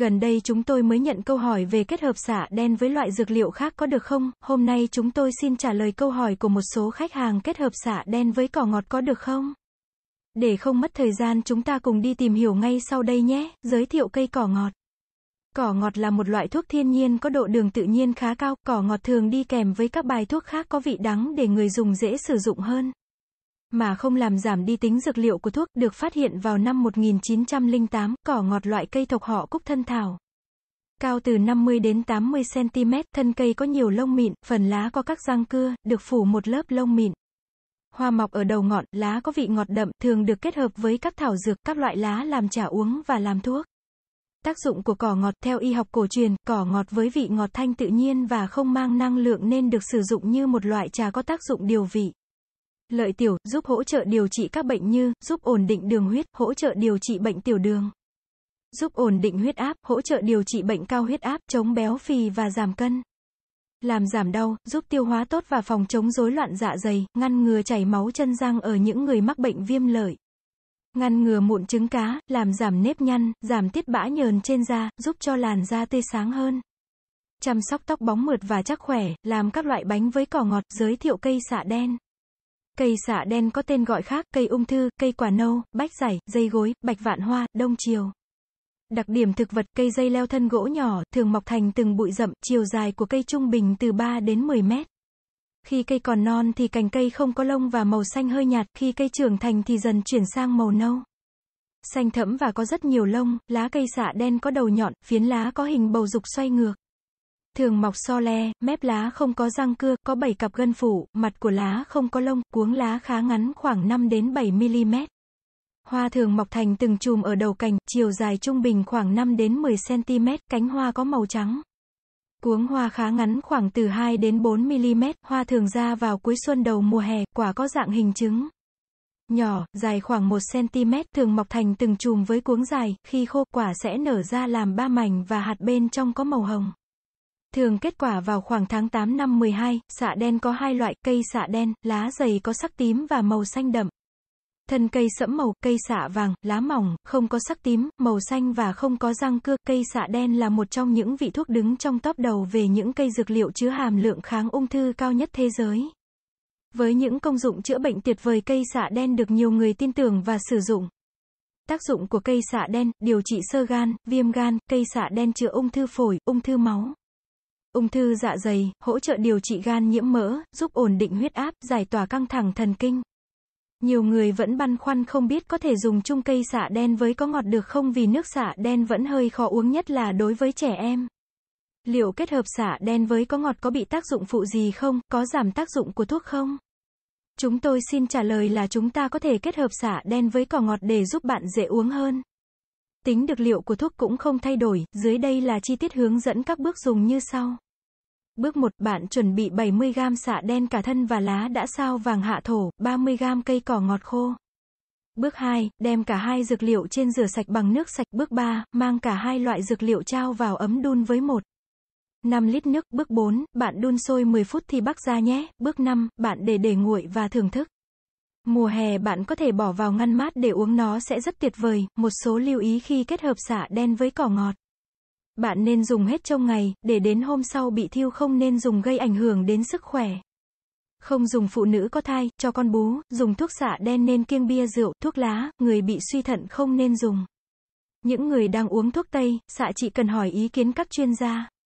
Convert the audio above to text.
Gần đây chúng tôi mới nhận câu hỏi về kết hợp xạ đen với loại dược liệu khác có được không? Hôm nay chúng tôi xin trả lời câu hỏi của một số khách hàng kết hợp xạ đen với cỏ ngọt có được không? Để không mất thời gian chúng ta cùng đi tìm hiểu ngay sau đây nhé. Giới thiệu cây cỏ ngọt. Cỏ ngọt là một loại thuốc thiên nhiên có độ đường tự nhiên khá cao, cỏ ngọt thường đi kèm với các bài thuốc khác có vị đắng để người dùng dễ sử dụng hơn mà không làm giảm đi tính dược liệu của thuốc, được phát hiện vào năm 1908, cỏ ngọt loại cây thuộc họ cúc thân thảo. Cao từ 50 đến 80 cm, thân cây có nhiều lông mịn, phần lá có các răng cưa, được phủ một lớp lông mịn. Hoa mọc ở đầu ngọn, lá có vị ngọt đậm, thường được kết hợp với các thảo dược, các loại lá làm trà uống và làm thuốc. Tác dụng của cỏ ngọt theo y học cổ truyền, cỏ ngọt với vị ngọt thanh tự nhiên và không mang năng lượng nên được sử dụng như một loại trà có tác dụng điều vị lợi tiểu, giúp hỗ trợ điều trị các bệnh như, giúp ổn định đường huyết, hỗ trợ điều trị bệnh tiểu đường, giúp ổn định huyết áp, hỗ trợ điều trị bệnh cao huyết áp, chống béo phì và giảm cân, làm giảm đau, giúp tiêu hóa tốt và phòng chống rối loạn dạ dày, ngăn ngừa chảy máu chân răng ở những người mắc bệnh viêm lợi. Ngăn ngừa mụn trứng cá, làm giảm nếp nhăn, giảm tiết bã nhờn trên da, giúp cho làn da tươi sáng hơn chăm sóc tóc bóng mượt và chắc khỏe, làm các loại bánh với cỏ ngọt, giới thiệu cây xạ đen. Cây xạ đen có tên gọi khác, cây ung thư, cây quả nâu, bách giải, dây gối, bạch vạn hoa, đông chiều. Đặc điểm thực vật, cây dây leo thân gỗ nhỏ, thường mọc thành từng bụi rậm, chiều dài của cây trung bình từ 3 đến 10 mét. Khi cây còn non thì cành cây không có lông và màu xanh hơi nhạt, khi cây trưởng thành thì dần chuyển sang màu nâu. Xanh thẫm và có rất nhiều lông, lá cây xạ đen có đầu nhọn, phiến lá có hình bầu dục xoay ngược thường mọc so le, mép lá không có răng cưa, có 7 cặp gân phủ, mặt của lá không có lông, cuống lá khá ngắn khoảng 5 đến 7 mm. Hoa thường mọc thành từng chùm ở đầu cành, chiều dài trung bình khoảng 5 đến 10 cm, cánh hoa có màu trắng. Cuống hoa khá ngắn khoảng từ 2 đến 4 mm, hoa thường ra vào cuối xuân đầu mùa hè, quả có dạng hình trứng. Nhỏ, dài khoảng 1 cm, thường mọc thành từng chùm với cuống dài, khi khô quả sẽ nở ra làm ba mảnh và hạt bên trong có màu hồng. Thường kết quả vào khoảng tháng 8 năm 12, xạ đen có hai loại, cây xạ đen, lá dày có sắc tím và màu xanh đậm. Thân cây sẫm màu, cây xạ vàng, lá mỏng, không có sắc tím, màu xanh và không có răng cưa. Cây xạ đen là một trong những vị thuốc đứng trong top đầu về những cây dược liệu chứa hàm lượng kháng ung thư cao nhất thế giới. Với những công dụng chữa bệnh tuyệt vời cây xạ đen được nhiều người tin tưởng và sử dụng. Tác dụng của cây xạ đen, điều trị sơ gan, viêm gan, cây xạ đen chữa ung thư phổi, ung thư máu. Ung thư dạ dày, hỗ trợ điều trị gan nhiễm mỡ, giúp ổn định huyết áp, giải tỏa căng thẳng thần kinh. Nhiều người vẫn băn khoăn không biết có thể dùng chung cây xạ đen với có ngọt được không vì nước xạ đen vẫn hơi khó uống nhất là đối với trẻ em. Liệu kết hợp xạ đen với có ngọt có bị tác dụng phụ gì không, có giảm tác dụng của thuốc không? Chúng tôi xin trả lời là chúng ta có thể kết hợp xạ đen với cỏ ngọt để giúp bạn dễ uống hơn. Tính được liệu của thuốc cũng không thay đổi, dưới đây là chi tiết hướng dẫn các bước dùng như sau. Bước 1, bạn chuẩn bị 70g xạ đen cả thân và lá đã sao vàng hạ thổ, 30g cây cỏ ngọt khô. Bước 2, đem cả hai dược liệu trên rửa sạch bằng nước sạch. Bước 3, mang cả hai loại dược liệu trao vào ấm đun với 1. 5 lít nước. Bước 4, bạn đun sôi 10 phút thì bắc ra nhé. Bước 5, bạn để để nguội và thưởng thức. Mùa hè bạn có thể bỏ vào ngăn mát để uống nó sẽ rất tuyệt vời. Một số lưu ý khi kết hợp xạ đen với cỏ ngọt. Bạn nên dùng hết trong ngày, để đến hôm sau bị thiêu không nên dùng gây ảnh hưởng đến sức khỏe. Không dùng phụ nữ có thai, cho con bú, dùng thuốc xạ đen nên kiêng bia rượu, thuốc lá, người bị suy thận không nên dùng. Những người đang uống thuốc Tây, xạ chỉ cần hỏi ý kiến các chuyên gia.